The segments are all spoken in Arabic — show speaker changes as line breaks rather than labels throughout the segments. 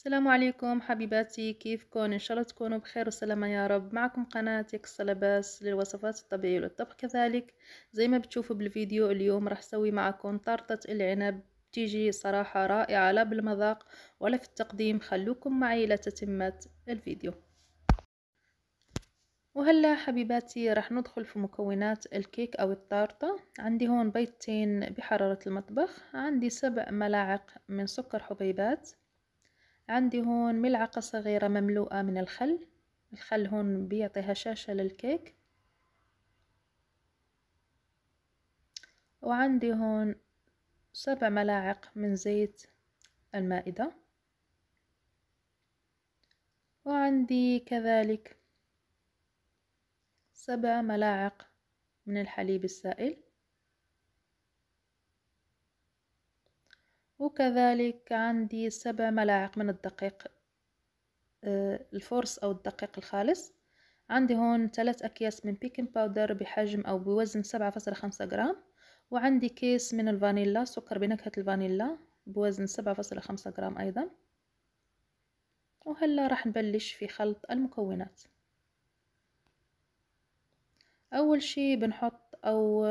السلام عليكم حبيباتي كيفكم ان شاء الله تكونوا بخير وسلامه يا رب معكم قناتك لباس للوصفات الطبيعيه وللطبخ كذلك زي ما بتشوفوا بالفيديو اليوم راح اسوي معكم طرطه العنب بتيجي صراحه رائعه لا بالمذاق ولا في التقديم خلوكم معي لتتمه الفيديو وهلا حبيباتي راح ندخل في مكونات الكيك او الطارطه عندي هون بيضتين بحراره المطبخ عندي سبع ملاعق من سكر حبيبات عندي هون ملعقة صغيرة مملوءة من الخل الخل هون بيعطي هشاشة للكيك وعندي هون سبع ملاعق من زيت المائدة وعندي كذلك سبع ملاعق من الحليب السائل وكذلك عندي سبع ملاعق من الدقيق آه، الفورس أو الدقيق الخالص عندي هون ثلاث أكياس من بيكنج باودر بحجم أو بوزن سبعة فاصلة خمسة جرام وعندي كيس من الفانيلا سكر بنكهة الفانيلا بوزن سبعة فاصلة خمسة جرام أيضا وهلا راح نبلش في خلط المكونات أول شي بنحط أو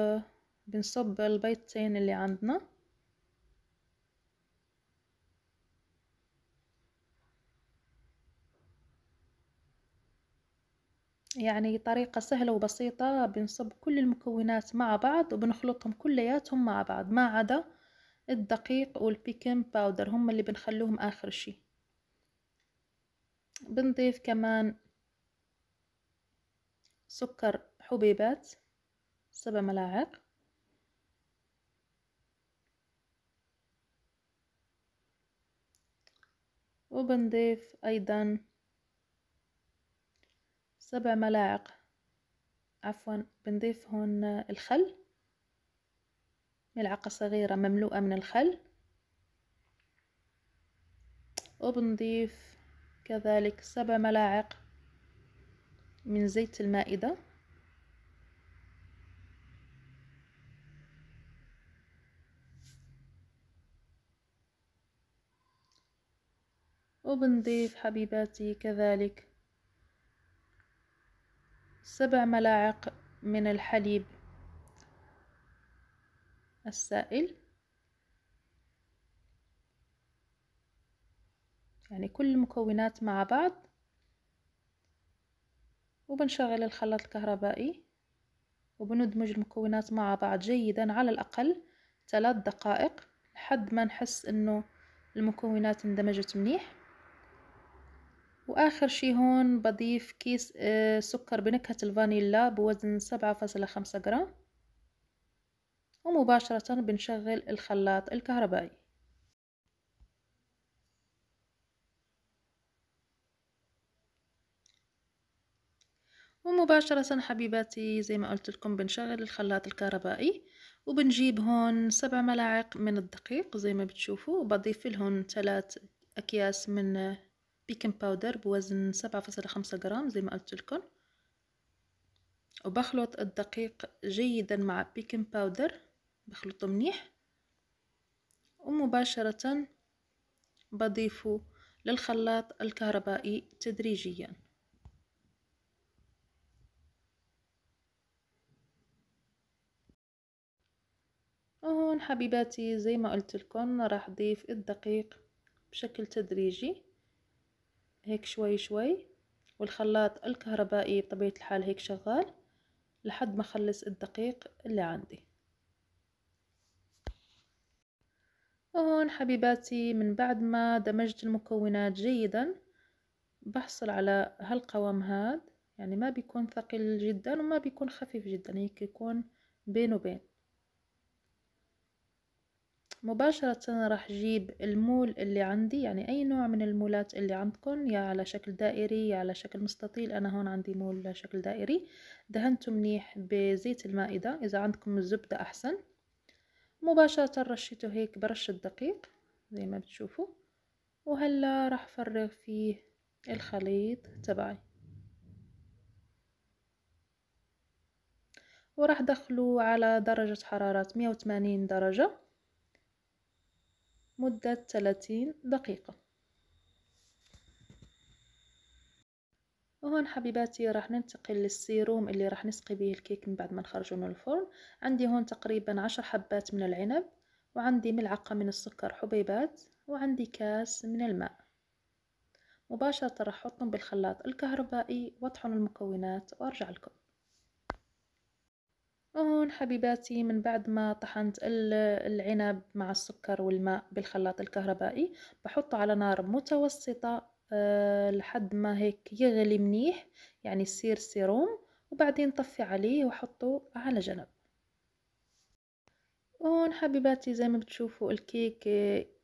بنصب البيضتين اللي عندنا يعني طريقة سهلة وبسيطة بنصب كل المكونات مع بعض وبنخلطهم كلياتهم مع بعض ما عدا الدقيق والبيكنج باودر هم اللي بنخلوهم آخر شي بنضيف كمان سكر حبيبات سبع ملاعق وبنضيف أيضا سبع ملاعق عفوا بنضيف هون الخل ملعقة صغيرة مملوءة من الخل وبنضيف كذلك سبع ملاعق من زيت المائدة وبنضيف حبيباتي كذلك سبع ملاعق من الحليب السائل يعني كل المكونات مع بعض وبنشغل الخلاط الكهربائي وبندمج المكونات مع بعض جيدا على الأقل ثلاث دقائق لحد ما نحس أنه المكونات اندمجت منيح واخر شي هون بضيف كيس آه، سكر بنكهة الفانيلا بوزن سبعة فاصلة خمسة جرام ومباشرة بنشغل الخلاط الكهربائي ومباشرة حبيباتي زي ما قلت لكم بنشغل الخلاط الكهربائي وبنجيب هون سبع ملاعق من الدقيق زي ما بتشوفوا وبضيف لهم ثلاث أكياس من بيكنج باودر بوزن سبعة فاصلة خمسة جرام زي ما قلت لكم وبخلط الدقيق جيدا مع بيكنج باودر بخلطه منيح ومباشرة بضيفه للخلاط الكهربائي تدريجيا وهون حبيباتي زي ما قلت لكم راح ضيف الدقيق بشكل تدريجي هيك شوي شوي والخلاط الكهربائي بطبيعة الحال هيك شغال لحد ما أخلص الدقيق اللي عندي وهون حبيباتي من بعد ما دمجت المكونات جيدا بحصل على هالقوام هاد يعني ما بيكون ثقيل جدا وما بيكون خفيف جدا هيك يكون بين وبين مباشرة راح اجيب المول اللي عندي يعني اي نوع من المولات اللي عندكم يا على شكل دائري يا على شكل مستطيل انا هون عندي مول شكل دائري دهنته منيح بزيت المائدة اذا عندكم الزبدة احسن مباشرة رشيته هيك برش الدقيق زي ما بتشوفوا وهلا راح افرغ فيه الخليط تبعي وراح دخله على درجة حرارة 180 درجة مدة 30 دقيقة وهون حبيباتي راح ننتقل للسيروم اللي راح نسقي به الكيك من بعد ما نخرجه من الفرن عندي هون تقريبا عشر حبات من العنب وعندي ملعقة من السكر حبيبات وعندي كاس من الماء مباشرة راح أحطهم بالخلاط الكهربائي وأطحن المكونات وأرجع لكم وهون حبيباتي من بعد ما طحنت العنب مع السكر والماء بالخلاط الكهربائي بحطه على نار متوسطة آه، لحد ما هيك يغلي منيح يعني يصير سيروم وبعدين طفي عليه وحطه على جنب وهون حبيباتي زي ما بتشوفوا الكيك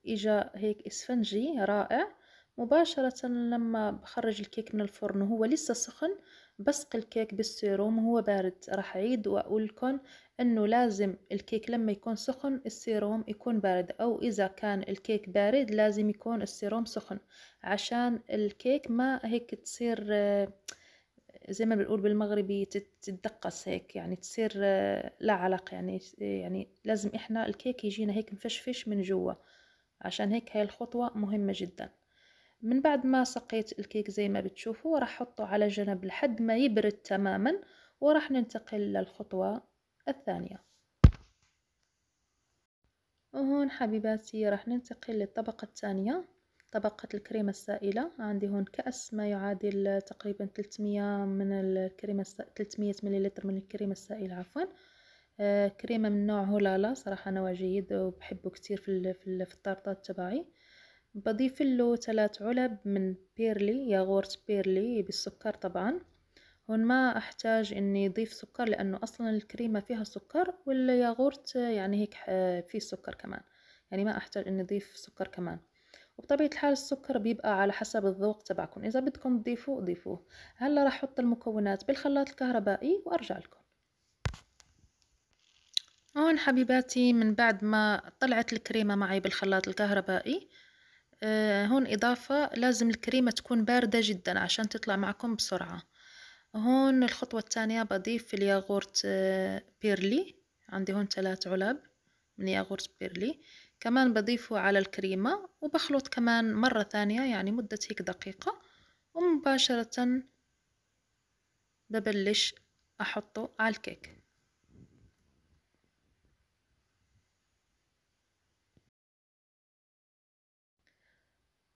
اجا هيك اسفنجي رائع مباشرة لما بخرج الكيك من الفرن وهو لسه سخن بسقي الكيك بالسيروم وهو بارد راح أعيد وأقولكم أنه لازم الكيك لما يكون سخن السيروم يكون بارد أو إذا كان الكيك بارد لازم يكون السيروم سخن عشان الكيك ما هيك تصير آه، زي ما بنقول بالمغربي تتدقس هيك يعني تصير آه، لا علاقة يعني يعني لازم احنا الكيك يجينا هيك مفشفش من جوا عشان هيك هاي الخطوة مهمة جداً من بعد ما سقيت الكيك زي ما بتشوفوا راح احطه على جنب لحد ما يبرد تماما وراح ننتقل للخطوة الثانية وهون حبيباتي راح ننتقل للطبقة الثانية طبقة الكريمة السائلة عندي هون كأس ما يعادل تقريبا 300 من الكريمة الس... 300 مليلتر من الكريمة السائلة عفوا آه، كريمة من نوع هولالا صراحة نوع جيد وبحبه كتير في, في الطارطات تبعي بضيف له ثلاث علب من بيرلي ياغورت بيرلي بالسكر طبعا هون ما احتاج اني اضيف سكر لانه اصلا الكريمه فيها سكر والياغورت يعني هيك فيه سكر كمان يعني ما احتاج اني اضيف سكر كمان وبطبيعه الحال السكر بيبقى على حسب الذوق تبعكم اذا بدكم تضيفوه ضيفوه هلا راح احط المكونات بالخلاط الكهربائي وارجع لكم هون حبيباتي من بعد ما طلعت الكريمه معي بالخلاط الكهربائي آه، هون إضافة لازم الكريمة تكون باردة جدا عشان تطلع معكم بسرعة هون الخطوة الثانية بضيف الياغورت آه، بيرلي عندي هون ثلاث علب من ياغورت بيرلي كمان بضيفه على الكريمة وبخلط كمان مرة ثانية يعني مدة هيك دقيقة ومباشرة ببلش أحطه على الكيك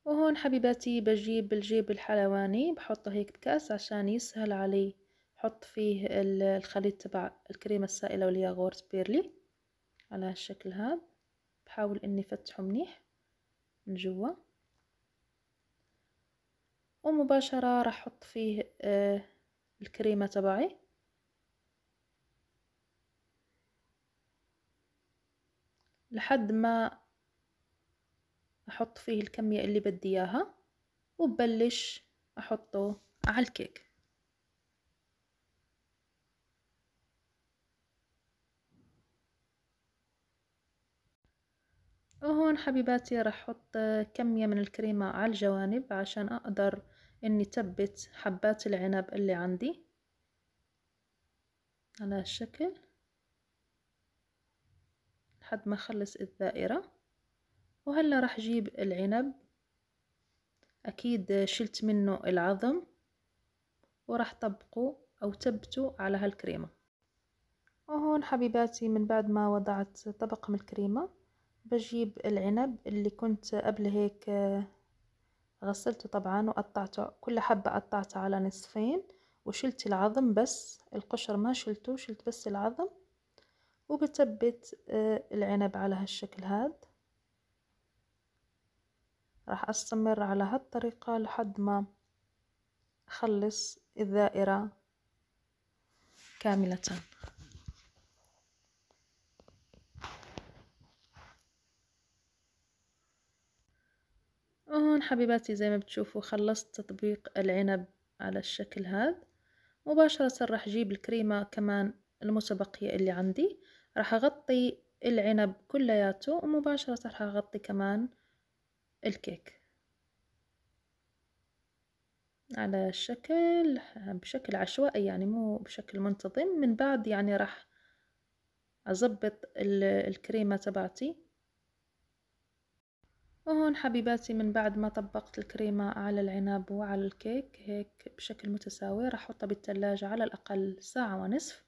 وهون حبيباتي بجيب الجيب الحلواني بحطه هيك بكأس عشان يسهل علي حط فيه الخليط تبع الكريمة السائلة والياغورت بيرلي على هالشكل هاد بحاول اني فتحه منيح من جوا ومباشرة راح احط فيه آه، الكريمة تبعي لحد ما أحط فيه الكمية اللي بدي إياها وببلش أحطه على الكيك وهون حبيباتي راح أحط كمية من الكريمة على الجوانب عشان أقدر إني تبت حبات العنب اللي عندي على هالشكل لحد ما أخلص الدائرة وهلا راح جيب العنب اكيد شلت منه العظم وراح طبقه او تبته على هالكريمه وهون حبيباتي من بعد ما وضعت طبق من الكريمه بجيب العنب اللي كنت قبل هيك آه، غسلته طبعا وقطعته كل حبة قطعتها على نصفين وشلت العظم بس القشر ما شلته شلت بس العظم وبتبت آه، العنب على هالشكل هذا راح أستمر على هالطريقة لحد ما أخلص الدائرة كاملة وهون حبيباتي زي ما بتشوفوا خلصت تطبيق العنب على الشكل هذا مباشرة راح أجيب الكريمة كمان المتبقية اللي عندي راح أغطي العنب كلياته ومباشرة راح أغطي كمان الكيك على شكل بشكل عشوائي يعني مو بشكل منتظم من بعد يعني راح أظبط الكريمة تبعتي وهون حبيباتي من بعد ما طبقت الكريمة على العنب وعلى الكيك هيك بشكل متساوي راح أحطها بالثلاجة على الأقل ساعة ونصف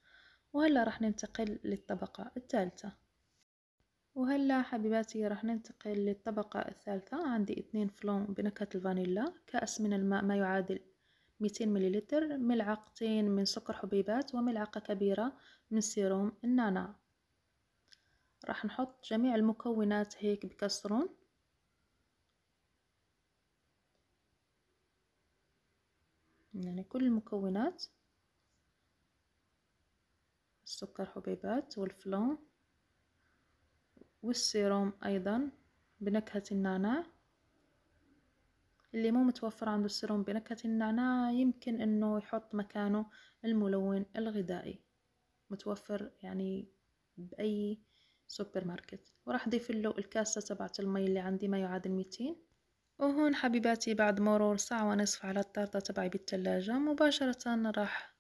وهلا راح ننتقل للطبقة الثالثة وهلا حبيباتي راح ننتقل للطبقة الثالثة عندي اثنين فلون بنكهة الفانيلا كأس من الماء ما يعادل 200 مليلتر ملعقتين من سكر حبيبات وملعقة كبيرة من سيروم النعناع راح نحط جميع المكونات هيك بكسرون يعني كل المكونات السكر حبيبات والفلون والسيروم أيضا بنكهة النعناع اللي مو متوفر عنده السيروم بنكهة النعناع يمكن انه يحط مكانه الملون الغذائي متوفر يعني بأي سوبر ماركت وراح أضيف له الكاسة تبعت المي اللي عندي ما يعادل 200 وهون حبيباتي بعد مرور ساعة ونصف على الطاردة تبعي بالتلاجة مباشرة راح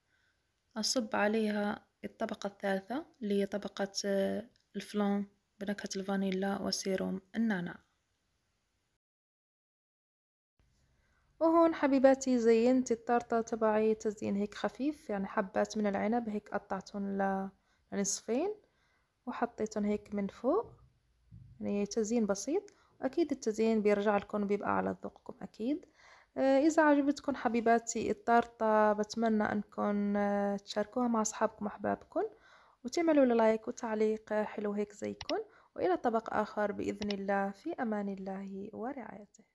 أصب عليها الطبقة الثالثة اللي هي طبقة آه، الفلون بنكهة الفانيلا وسيروم النعناع وهون حبيباتي زينت الطارطة تبعي تزيين هيك خفيف يعني حبات من العنب هيك قطعتهم لنصفين وحطيتهم هيك من فوق يعني تزيين بسيط أكيد التزيين بيرجع لكم بيبقى على ذوقكم أكيد آه، إذا عجبتكم حبيباتي الطارطة بتمنى أنكم آه، تشاركوها مع أصحابكم وأحبابكم وتعملوا لايك وتعليق حلو هيك زيكم وإلى طبق آخر بإذن الله في أمان الله ورعايته